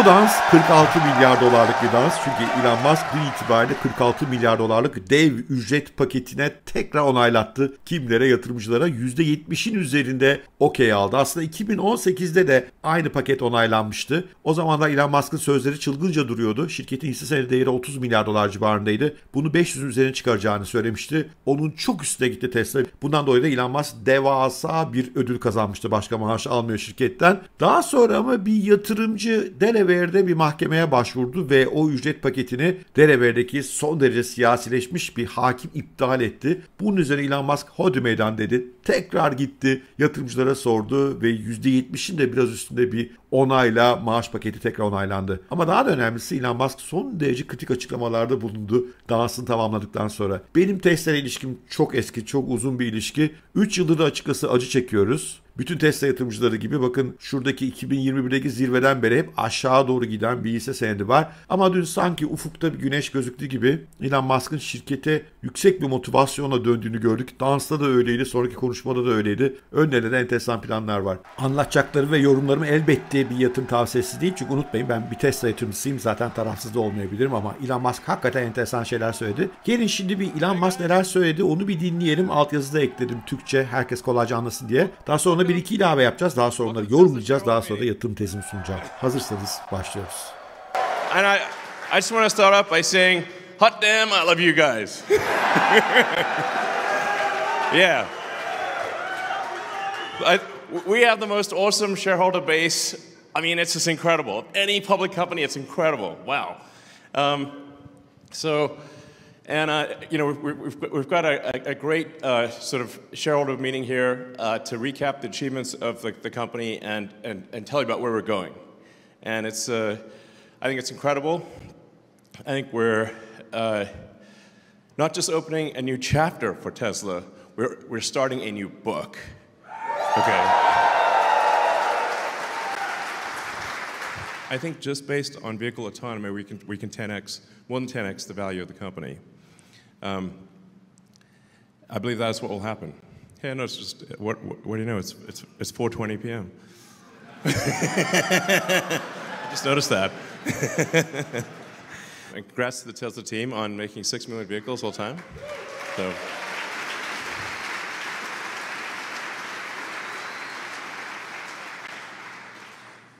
Bu dans 46 milyar dolarlık bir dans. Çünkü Elon Musk dün itibariyle 46 milyar dolarlık dev ücret paketine tekrar onaylattı. Kimlere? Yatırımcılara %70'in üzerinde okey aldı. Aslında 2018'de de aynı paket onaylanmıştı. O zaman da Elon Musk'ın sözleri çılgınca duruyordu. Şirketin hisse senedi değeri 30 milyar dolar civarındaydı. Bunu 500'ün üzerine çıkaracağını söylemişti. Onun çok üstüne gitti Tesla. Bundan dolayı da Elon Musk devasa bir ödül kazanmıştı. Başka maaş almıyor şirketten. Daha sonra ama bir yatırımcı dele Derever'de bir mahkemeye başvurdu ve o ücret paketini Derever'deki son derece siyasileşmiş bir hakim iptal etti. Bunun üzerine Elon Musk hodü meydan dedi. Tekrar gitti, yatırımcılara sordu ve %70'in de biraz üstünde bir onayla maaş paketi tekrar onaylandı. Ama daha da önemlisi Elon Musk son derece kritik açıklamalarda bulundu dansını tamamladıktan sonra. Benim Tesla ilişkim çok eski, çok uzun bir ilişki. 3 yıldır da açıkçası acı çekiyoruz. Bütün Tesla yatırımcıları gibi bakın şuradaki 2021'deki zirveden beri hep aşağı doğru giden bir hisse senedi var. Ama dün sanki ufukta bir güneş gözüktü gibi Elon Musk'ın şirkete yüksek bir motivasyona döndüğünü gördük. Dansta da öyleydi, sonraki konuşmada da öyleydi. Önlerinde de enteresan planlar var. Anlatacakları ve yorumlarımı elbette bir yatırım tavsiyesi değil. Çünkü unutmayın ben bir Tesla yatırımcısıyım. Zaten tarafsız da olmayabilirim ama Elon Musk hakikaten enteresan şeyler söyledi. Gelin şimdi bir Elon Musk neler söyledi onu bir dinleyelim. Altyazıda ekledim Türkçe herkes kolayca anlasın diye. Daha sonra Sonra bir iki ilave yapacağız. Daha sonra onları yorumlayacağız. Daha sonra da yatırım sunacağım. Hazırsanız başlıyoruz. And I, I just want to start off by saying, hot damn, I love you guys. yeah. I, we have the most awesome shareholder base. I mean, it's just incredible. Any public company, it's incredible. Wow. Um, so, and uh, you know, we've, we've got a, a great uh, sort of shareholder meeting here uh, to recap the achievements of the, the company and, and, and, tell you about where we're going. And it's, uh, I think it's incredible. I think we're uh, not just opening a new chapter for Tesla, we're, we're starting a new book. Okay. I think just based on vehicle autonomy, we can, we can 10x, more than 10x the value of the company. Um, I believe that's what will happen. Hey, no, it's just, uh, what, what, what do you know? It's, it's, it's 4.20 p.m. I just noticed that. and congrats to the Tesla team on making 6 million vehicles all time. So.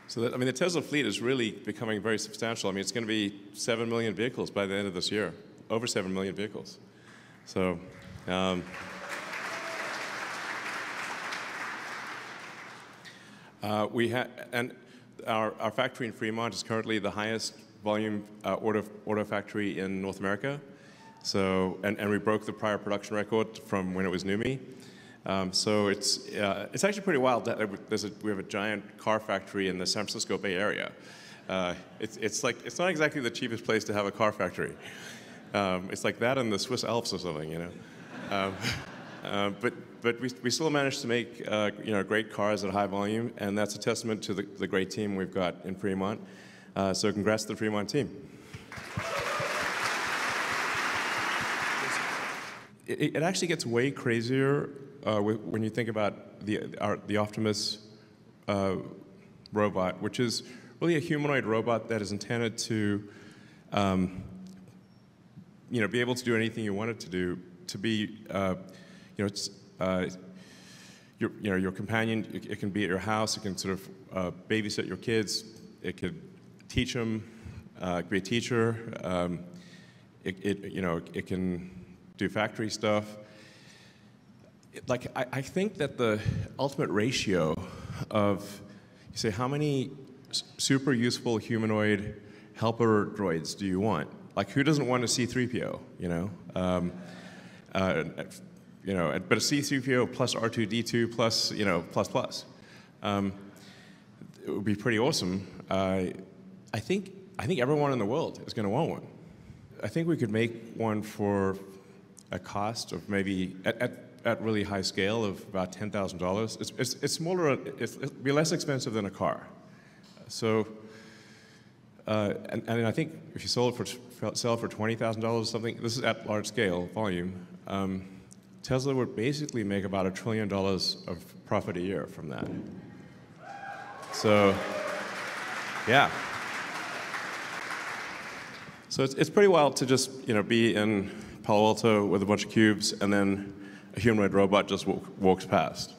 So that, I mean, the Tesla fleet is really becoming very substantial. I mean, it's going to be 7 million vehicles by the end of this year over 7 million vehicles. So, um, uh, we had and our, our factory in Fremont is currently the highest volume uh, auto, auto factory in North America. So, and, and we broke the prior production record from when it was NUMI. Um, so it's, uh, it's actually pretty wild. That a, we have a giant car factory in the San Francisco Bay Area. Uh, it's, it's, like, it's not exactly the cheapest place to have a car factory. Um, it's like that in the Swiss Alps or something, you know. Um, uh, but but we, we still managed to make uh, you know great cars at high volume, and that's a testament to the, the great team we've got in Fremont. Uh, so congrats to the Fremont team. It, it actually gets way crazier uh, when you think about the our, the Optimus uh, robot, which is really a humanoid robot that is intended to um, you know, be able to do anything you wanted to do, to be, uh, you know, it's, uh, your, you know, your companion, it, it, can be at your house, it can sort of uh, babysit your kids, it could teach them, uh, it be a teacher, um, it, it, you know, it can do factory stuff. Like, I, I think that the ultimate ratio of, you say, how many super useful humanoid helper droids do you want? Like, who doesn't want a C3PO, you know? Um, uh, you know, but a C3PO plus R2D2 plus, you know, plus plus. Um, it would be pretty awesome. Uh, I think I think everyone in the world is going to want one. I think we could make one for a cost of maybe at, at, at really high scale of about ten thousand dollars. It's, it's smaller. It's, it'll be less expensive than a car. So, uh, and, and I think if you sold it for sell for $20,000 or something, this is at large scale volume, um, Tesla would basically make about a trillion dollars of profit a year from that. So, yeah. So it's, it's pretty wild to just you know be in Palo Alto with a bunch of cubes and then a humanoid robot just walk, walks past.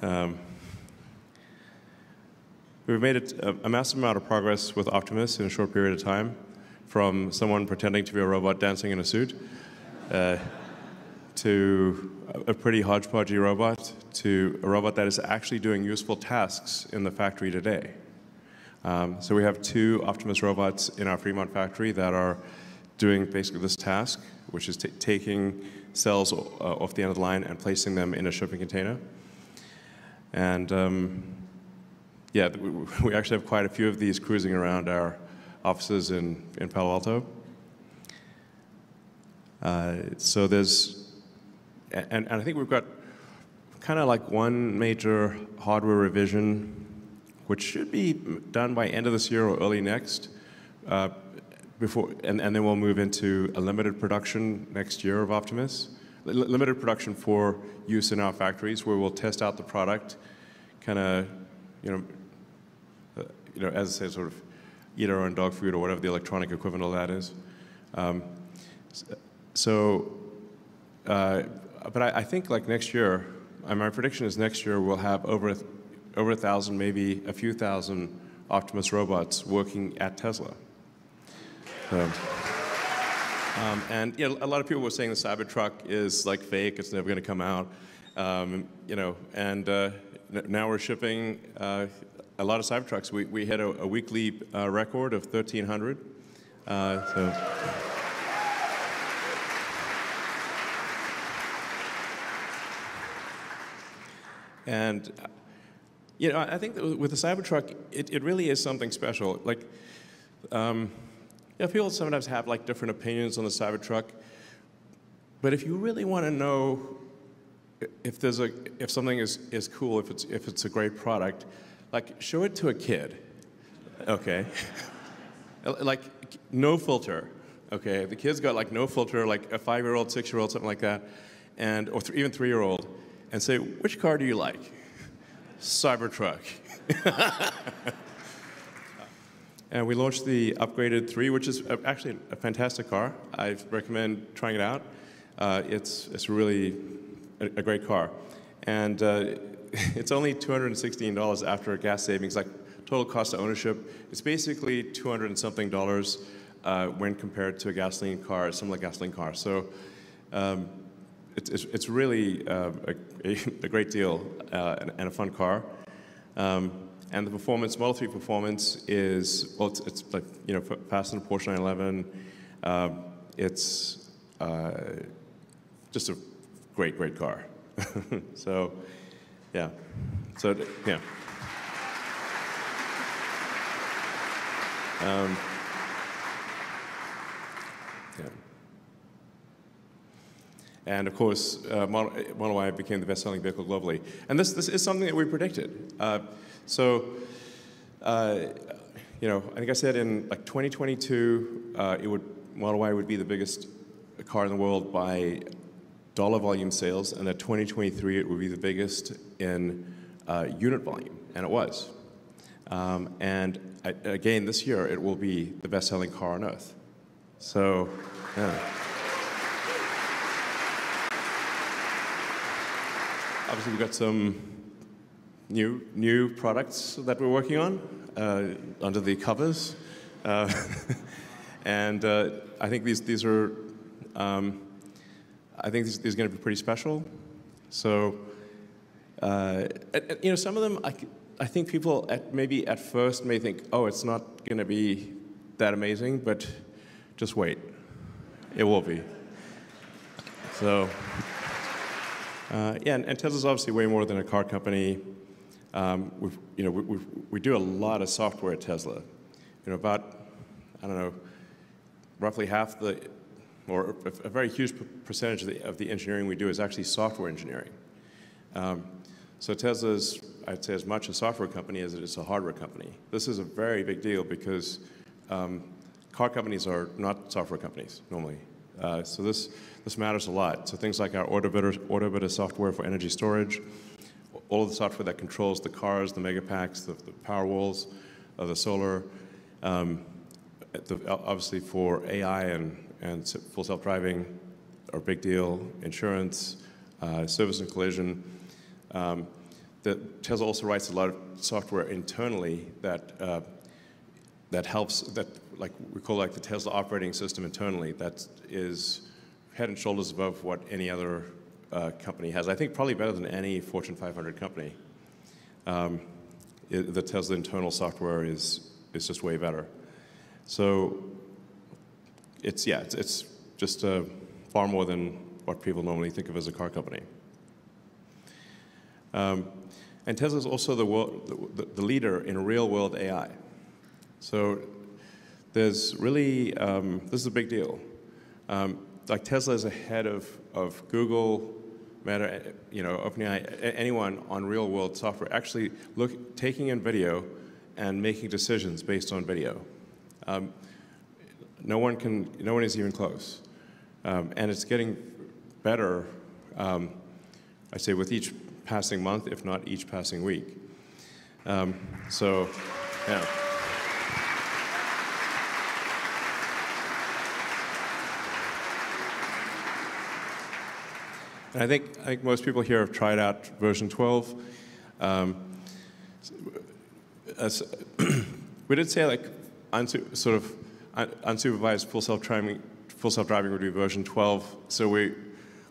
um, we've made a, a massive amount of progress with Optimus in a short period of time from someone pretending to be a robot dancing in a suit uh, to a pretty hodgepodgey robot to a robot that is actually doing useful tasks in the factory today. Um, so we have two Optimus robots in our Fremont factory that are doing basically this task, which is taking cells uh, off the end of the line and placing them in a shipping container. And um, yeah, we actually have quite a few of these cruising around our offices in, in Palo Alto. Uh, so there's, and, and I think we've got kind of like one major hardware revision, which should be done by end of this year or early next. Uh, before, and, and then we'll move into a limited production next year of Optimus. L limited production for use in our factories where we'll test out the product, kind of, you know, uh, you know, as I say, sort of eat our own dog food or whatever the electronic equivalent of that is. Um, so, uh, but I, I, think like next year, uh, my prediction is next year we'll have over a, over a thousand, maybe a few thousand Optimus robots working at Tesla. Um, um, and you know, a lot of people were saying the Cybertruck is like fake; it's never going to come out. Um, you know, and uh, now we're shipping uh, a lot of Cybertrucks. We, we hit a, a weekly uh, record of 1,300. Uh, so. And, you know, I think with the Cybertruck, it, it really is something special. Like, um, you know, people sometimes have, like, different opinions on the Cybertruck. But if you really want to know if there's a if something is, is cool, if it's if it's a great product, like, show it to a kid, okay? like, no filter, okay? The kids got like no filter, like a five year old, six year old, something like that, and, or th even three year old, and say, which car do you like? Cybertruck. and we launched the upgraded 3, which is uh, actually a fantastic car. I recommend trying it out. Uh, it's, it's really a, a, great car. And uh, it's only $216 after gas savings, like total cost of ownership. It's basically 200 and something dollars uh, when compared to a gasoline car, a similar gasoline car. So um, it's, it's, it's, really uh, a, a, great deal uh, and, and, a fun car. Um, and the performance, Model 3 performance is, well, it's, it's like, you know, faster than Porsche 911. Um, it's uh, just a great, great car. so yeah. So, yeah. Um, yeah. And of course, uh, Model Y became the best-selling vehicle globally. And this, this is something that we predicted. Uh, so, uh, you know, I think I said in like 2022, uh, it would Model Y would be the biggest car in the world by dollar volume sales, and that 2023 it would be the biggest in uh, unit volume, and it was. Um, and I, again, this year it will be the best selling car on earth. So, yeah. Obviously, we've got some new, new products that we're working on uh, under the covers. Uh, and uh, I think these, these are. Um, I think these, are going to be pretty special. So, uh, and, and, you know, some of them, I, I think people at, maybe at first may think, oh, it's not going to be that amazing, but just wait. It will be. So, uh, yeah, and, and Tesla's obviously way more than a car company. Um, we you know, we we do a lot of software at Tesla. You know, about, I don't know, roughly half the or a very huge percentage of the, of the engineering we do is actually software engineering. Um, so Tesla is, I'd say, as much a software company as it is a hardware company. This is a very big deal because um, car companies are not software companies normally. Uh, so this, this matters a lot. So things like our order better software for energy storage, all of the software that controls the cars, the megapacks, the, the power walls, uh, the solar, um, the, obviously for AI and and full self-driving are a big deal. Insurance, uh, service and collision. Um, the, Tesla also writes a lot of software internally that uh, that helps that like we call like the Tesla operating system internally that is head and shoulders above what any other uh, company has. I think probably better than any Fortune 500 company. Um, it, the Tesla internal software is is just way better. So it's, yeah, it's, it's just uh, far more than what people normally think of as a car company. Um, and Tesla is also the, world, the, the, leader in real world AI. So there's really, um, this is a big deal. Um, like Tesla is ahead of, of Google, Meta, eh, you know, OpenAI, anyone on real world software, actually look, taking in video and making decisions based on video. Um, no one can, no one is even close. Um, and it's getting better, um, I say, with each passing month, if not each passing week. Um, so, yeah. And I think, I think most people here have tried out version 12. Um, we did say like, sort of unsupervised full self-driving full self-driving would be version 12. So we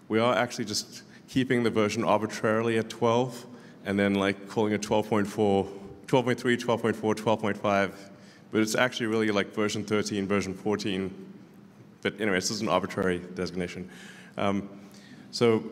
we are actually just keeping the version arbitrarily at 12 and then like calling it 12.4, 12.3, 12.4, 12.5. But it's actually really like version 13, version 14. But anyway, this is an arbitrary designation. Um, so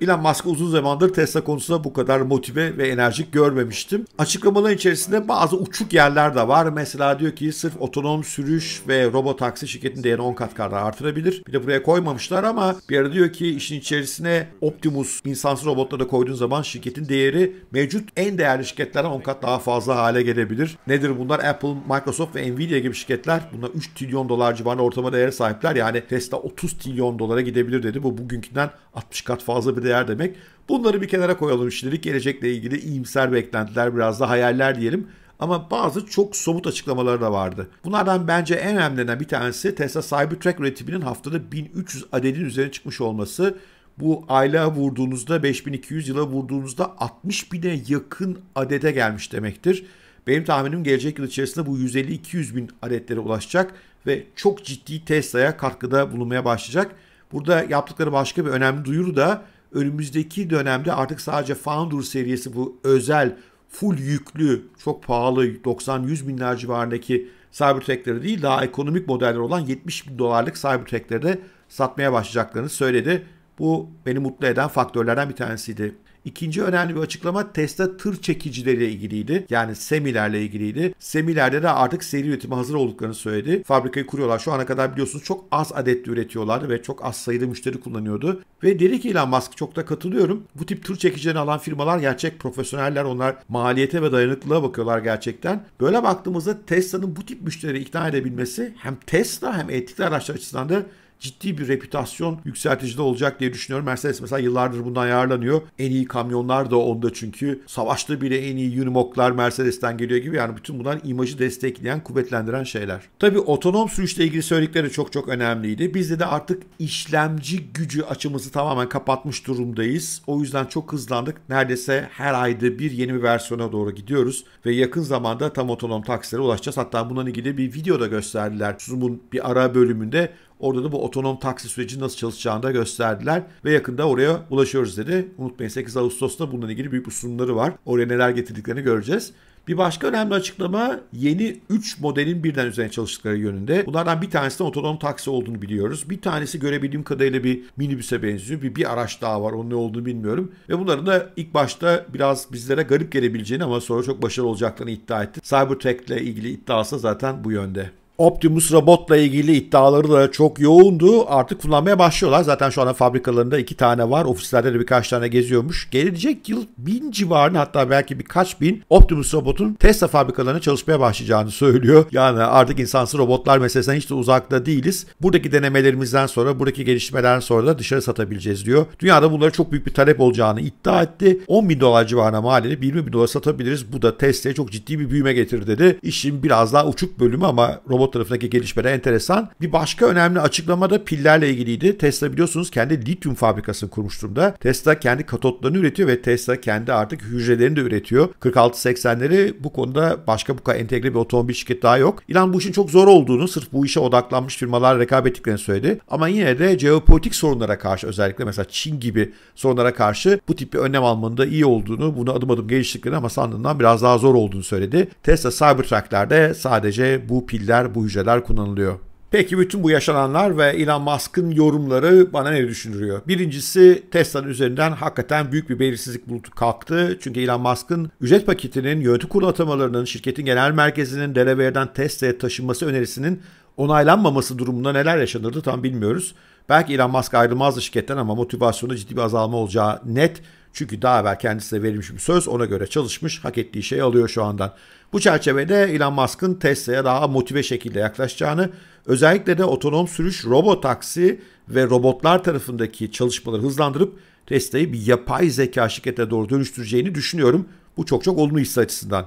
Elon Musk'ı uzun zamandır Tesla konusunda bu kadar motive ve enerjik görmemiştim. Açıklamaların içerisinde bazı uçuk yerler de var. Mesela diyor ki sırf otonom sürüş ve robot taksi şirketinin değerini 10 kat kadar artırabilir. Bir de buraya koymamışlar ama bir ara diyor ki işin içerisine Optimus insansız robotları da koyduğun zaman şirketin değeri mevcut en değerli şirketlerden 10 kat daha fazla hale gelebilir. Nedir bunlar? Apple, Microsoft ve Nvidia gibi şirketler bunlar 3 trilyon dolar civarında ortama değere sahipler. Yani Tesla 30 trilyon dolara gidebilir dedi. Bu bugünkünden 60 kat fazla bir değer demek. Bunları bir kenara koyalım şimdilik. Gelecekle ilgili iyimser beklentiler, biraz da hayaller diyelim. Ama bazı çok somut açıklamaları da vardı. Bunlardan bence en önemlilerinden bir tanesi Tesla Cybertruck üretiminin haftada 1300 adedin üzerine çıkmış olması. Bu aylığa vurduğunuzda 5200 yıla vurduğunuzda 60 bine yakın adede gelmiş demektir. Benim tahminim gelecek yıl içerisinde bu 150-200 bin adetlere ulaşacak ve çok ciddi Tesla'ya katkıda bulunmaya başlayacak. Burada yaptıkları başka bir önemli duyuru da önümüzdeki dönemde artık sadece Founder serisi bu özel, full yüklü, çok pahalı 90-100 binler civarındaki Cybertruck'leri değil daha ekonomik modeller olan 70 bin dolarlık Cybertruck'leri de satmaya başlayacaklarını söyledi. Bu beni mutlu eden faktörlerden bir tanesiydi. İkinci önemli bir açıklama Tesla tır çekicileriyle ilgiliydi. Yani semilerle ilgiliydi. Semilerde de artık seri üretime hazır olduklarını söyledi. Fabrikayı kuruyorlar. Şu ana kadar biliyorsunuz çok az adet üretiyorlardı ve çok az sayıda müşteri kullanıyordu. Ve dedi ki Elon Musk çok da katılıyorum. Bu tip tır çekicilerini alan firmalar gerçek profesyoneller. Onlar maliyete ve dayanıklılığa bakıyorlar gerçekten. Böyle baktığımızda Tesla'nın bu tip müşterileri ikna edebilmesi hem Tesla hem elektrikli araçlar açısından da ciddi bir reputasyon yükseltici de olacak diye düşünüyorum. Mercedes mesela yıllardır bundan yararlanıyor. En iyi kamyonlar da onda çünkü. Savaşta bile en iyi Unimog'lar Mercedes'ten geliyor gibi. Yani bütün bunlar imajı destekleyen, kuvvetlendiren şeyler. Tabii otonom sürüşle ilgili söyledikleri çok çok önemliydi. Bizde de artık işlemci gücü açımızı tamamen kapatmış durumdayız. O yüzden çok hızlandık. Neredeyse her ayda bir yeni bir versiyona doğru gidiyoruz ve yakın zamanda tam otonom taksilere ulaşacağız. Hatta bundan ilgili bir video da gösterdiler. Zoom'un bir ara bölümünde Orada da bu otonom taksi süreci nasıl çalışacağını da gösterdiler ve yakında oraya ulaşıyoruz dedi. Unutmayın 8 Ağustos'ta bununla ilgili büyük bir sunumları var. Oraya neler getirdiklerini göreceğiz. Bir başka önemli açıklama yeni 3 modelin birden üzerine çalıştıkları yönünde. Bunlardan bir tanesinin otonom taksi olduğunu biliyoruz. Bir tanesi görebildiğim kadarıyla bir minibüse benziyor. Bir, bir araç daha var onun ne olduğunu bilmiyorum. Ve bunların da ilk başta biraz bizlere garip gelebileceğini ama sonra çok başarılı olacaklarını iddia etti. Cybertech ile ilgili iddiası zaten bu yönde. Optimus robotla ilgili iddiaları da çok yoğundu. Artık kullanmaya başlıyorlar. Zaten şu anda fabrikalarında iki tane var. Ofislerde de birkaç tane geziyormuş. Gelecek yıl bin civarında hatta belki birkaç bin Optimus robotun Tesla fabrikalarına çalışmaya başlayacağını söylüyor. Yani artık insansız robotlar meselesinden hiç de uzakta değiliz. Buradaki denemelerimizden sonra, buradaki gelişmelerden sonra da dışarı satabileceğiz diyor. Dünyada bunlara çok büyük bir talep olacağını iddia etti. 10 bin dolar civarına mal edip 20 bin dolar satabiliriz. Bu da Tesla'ya çok ciddi bir büyüme getir dedi. İşin biraz daha uçuk bölümü ama robot tarafındaki gelişmeler enteresan. Bir başka önemli açıklama da pillerle ilgiliydi. Tesla biliyorsunuz kendi lityum fabrikasını kurmuş durumda. Tesla kendi katotlarını üretiyor ve Tesla kendi artık hücrelerini de üretiyor. 4680'leri bu konuda başka bu kadar entegre bir otomobil şirket daha yok. İlan bu işin çok zor olduğunu sırf bu işe odaklanmış firmalar rekabet ettiklerini söyledi. Ama yine de jeopolitik sorunlara karşı özellikle mesela Çin gibi sorunlara karşı bu tip bir önlem almanın da iyi olduğunu, bunu adım adım geliştiklerini ama sandığından biraz daha zor olduğunu söyledi. Tesla Cybertruck'larda sadece bu piller bu hücreler kullanılıyor. Peki bütün bu yaşananlar ve Elon Musk'ın yorumları bana ne düşündürüyor? Birincisi Tesla'nın üzerinden hakikaten büyük bir belirsizlik bulutu kalktı. Çünkü Elon Musk'ın ücret paketinin, yönetim kurulu atamalarının, şirketin genel merkezinin Delaware'den Tesla'ya taşınması önerisinin onaylanmaması durumunda neler yaşanırdı tam bilmiyoruz. Belki Elon Musk ayrılmazdı şirketten ama motivasyonu ciddi bir azalma olacağı net. Çünkü daha evvel kendisine verilmiş bir söz ona göre çalışmış hak ettiği şeyi alıyor şu andan. Bu çerçevede Elon Musk'ın Tesla'ya daha motive şekilde yaklaşacağını özellikle de otonom sürüş, robot taksi ve robotlar tarafındaki çalışmaları hızlandırıp Tesla'yı bir yapay zeka şirkete doğru dönüştüreceğini düşünüyorum. Bu çok çok olumlu hisse açısından.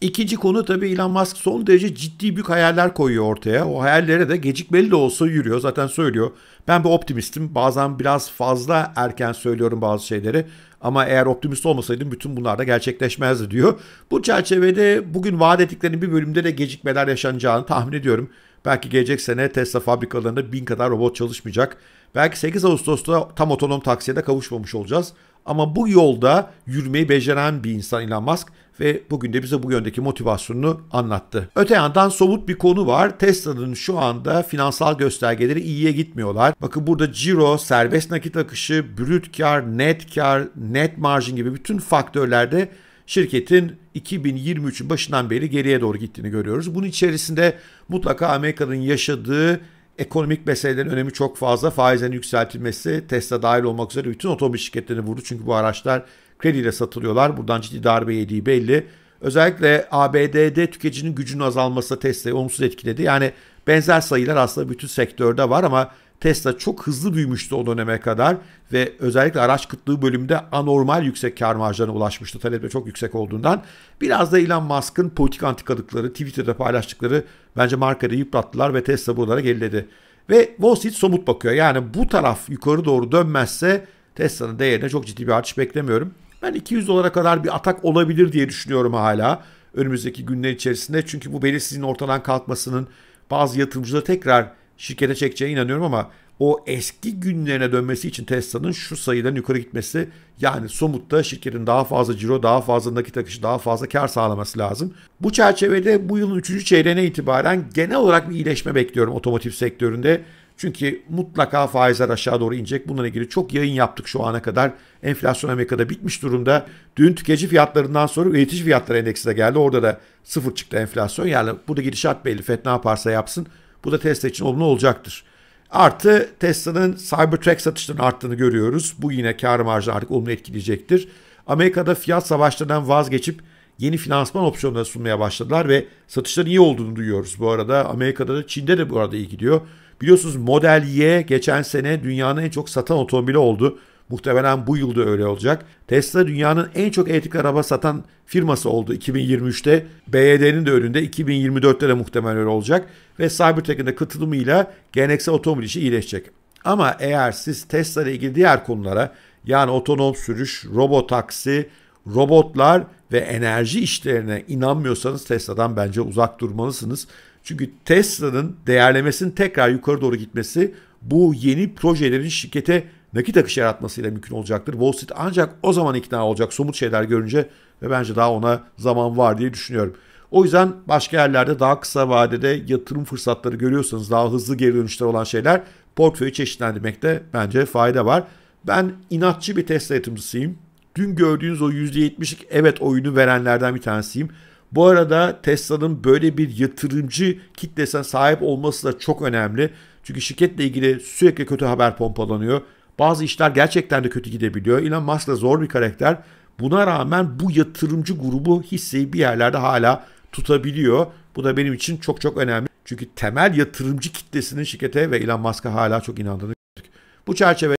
İkinci konu tabii Elon Musk son derece ciddi büyük hayaller koyuyor ortaya. O hayallere de gecikmeli de olsa yürüyor. Zaten söylüyor. Ben bir optimistim. Bazen biraz fazla erken söylüyorum bazı şeyleri. Ama eğer optimist olmasaydım bütün bunlar da gerçekleşmezdi diyor. Bu çerçevede bugün vaat ettiklerinin bir bölümde de gecikmeler yaşanacağını tahmin ediyorum. Belki gelecek sene Tesla fabrikalarında bin kadar robot çalışmayacak. Belki 8 Ağustos'ta tam otonom taksiye de kavuşmamış olacağız. Ama bu yolda yürümeyi beceren bir insan Elon Musk ve bugün de bize bu yöndeki motivasyonunu anlattı. Öte yandan somut bir konu var. Tesla'nın şu anda finansal göstergeleri iyiye gitmiyorlar. Bakın burada ciro, serbest nakit akışı, brüt kar, net kar, net margin gibi bütün faktörlerde şirketin 2023'ün başından beri geriye doğru gittiğini görüyoruz. Bunun içerisinde mutlaka Amerika'nın yaşadığı Ekonomik meselelerin önemi çok fazla. Faizlerin yükseltilmesi Tesla dahil olmak üzere bütün otomobil şirketlerini vurdu. Çünkü bu araçlar krediyle satılıyorlar. Buradan ciddi darbe yediği belli. Özellikle ABD'de tüketicinin gücünün azalması Tesla'yı olumsuz etkiledi. Yani benzer sayılar aslında bütün sektörde var ama Tesla çok hızlı büyümüştü o döneme kadar ve özellikle araç kıtlığı bölümünde anormal yüksek kar marjlarına ulaşmıştı talep de çok yüksek olduğundan. Biraz da Elon Musk'ın politik antikadıkları, Twitter'da paylaştıkları bence markayı yıprattılar ve Tesla buralara geriledi. Ve Wall Street somut bakıyor. Yani bu taraf yukarı doğru dönmezse Tesla'nın değerine çok ciddi bir artış beklemiyorum. Ben 200 dolara kadar bir atak olabilir diye düşünüyorum hala önümüzdeki günler içerisinde. Çünkü bu belirsizliğin ortadan kalkmasının bazı yatırımcılara tekrar şirkete çekeceğine inanıyorum ama o eski günlerine dönmesi için Tesla'nın şu sayıdan yukarı gitmesi yani somutta şirketin daha fazla ciro, daha fazla nakit akışı, daha fazla kar sağlaması lazım. Bu çerçevede bu yılın 3. çeyreğine itibaren genel olarak bir iyileşme bekliyorum otomotiv sektöründe. Çünkü mutlaka faizler aşağı doğru inecek. Bununla ilgili çok yayın yaptık şu ana kadar. Enflasyon Amerika'da bitmiş durumda. Dün tüketici fiyatlarından sonra üretici fiyatları endeksi de geldi. Orada da sıfır çıktı enflasyon. Yani burada gidişat belli. FED ne yaparsa yapsın bu da Tesla için olumlu olacaktır. Artı Tesla'nın Cybertruck satışlarının arttığını görüyoruz. Bu yine kar marjını artık olumlu etkileyecektir. Amerika'da fiyat savaşlarından vazgeçip yeni finansman opsiyonları sunmaya başladılar ve satışların iyi olduğunu duyuyoruz. Bu arada Amerika'da da Çin'de de bu arada iyi gidiyor. Biliyorsunuz Model Y geçen sene dünyanın en çok satan otomobili oldu. Muhtemelen bu yılda öyle olacak. Tesla dünyanın en çok elektrik araba satan firması oldu 2023'te. BYD'nin de önünde 2024'te de muhtemelen öyle olacak. Ve Cybertruck'ın da katılımıyla geleneksel otomobil işi iyileşecek. Ama eğer siz Tesla ile ilgili diğer konulara yani otonom sürüş, robot taksi, robotlar ve enerji işlerine inanmıyorsanız Tesla'dan bence uzak durmalısınız. Çünkü Tesla'nın değerlemesinin tekrar yukarı doğru gitmesi bu yeni projelerin şirkete nakit akışı yaratmasıyla mümkün olacaktır. Wall Street ancak o zaman ikna olacak somut şeyler görünce ve bence daha ona zaman var diye düşünüyorum. O yüzden başka yerlerde daha kısa vadede yatırım fırsatları görüyorsanız daha hızlı geri dönüşler olan şeyler portföyü çeşitlendirmekte bence fayda var. Ben inatçı bir Tesla yatırımcısıyım. Dün gördüğünüz o %70'lik evet oyunu verenlerden bir tanesiyim. Bu arada Tesla'nın böyle bir yatırımcı kitlesine sahip olması da çok önemli. Çünkü şirketle ilgili sürekli kötü haber pompalanıyor. Bazı işler gerçekten de kötü gidebiliyor. Elon Musk da zor bir karakter. Buna rağmen bu yatırımcı grubu hisseyi bir yerlerde hala tutabiliyor. Bu da benim için çok çok önemli. Çünkü temel yatırımcı kitlesinin şirkete ve Elon Musk'a hala çok inandığını gördük. Bu çerçeve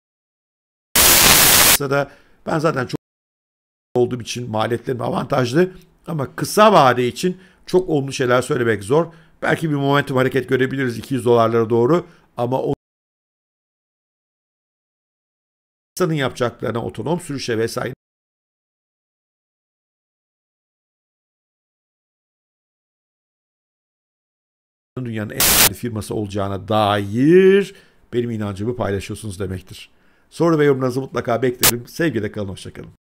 da ben zaten çok olduğum için maliyetlerim avantajlı ama kısa vade için çok olumlu şeyler söylemek zor. Belki bir momentum hareket görebiliriz 200 dolarlara doğru ama o İnsanın yapacaklarına otonom sürüşe vesaire dünyanın en değerli firması olacağına dair benim inancımı paylaşıyorsunuz demektir. Soru ve yorumlarınızı mutlaka beklerim. Sevgiyle kalın, hoşçakalın.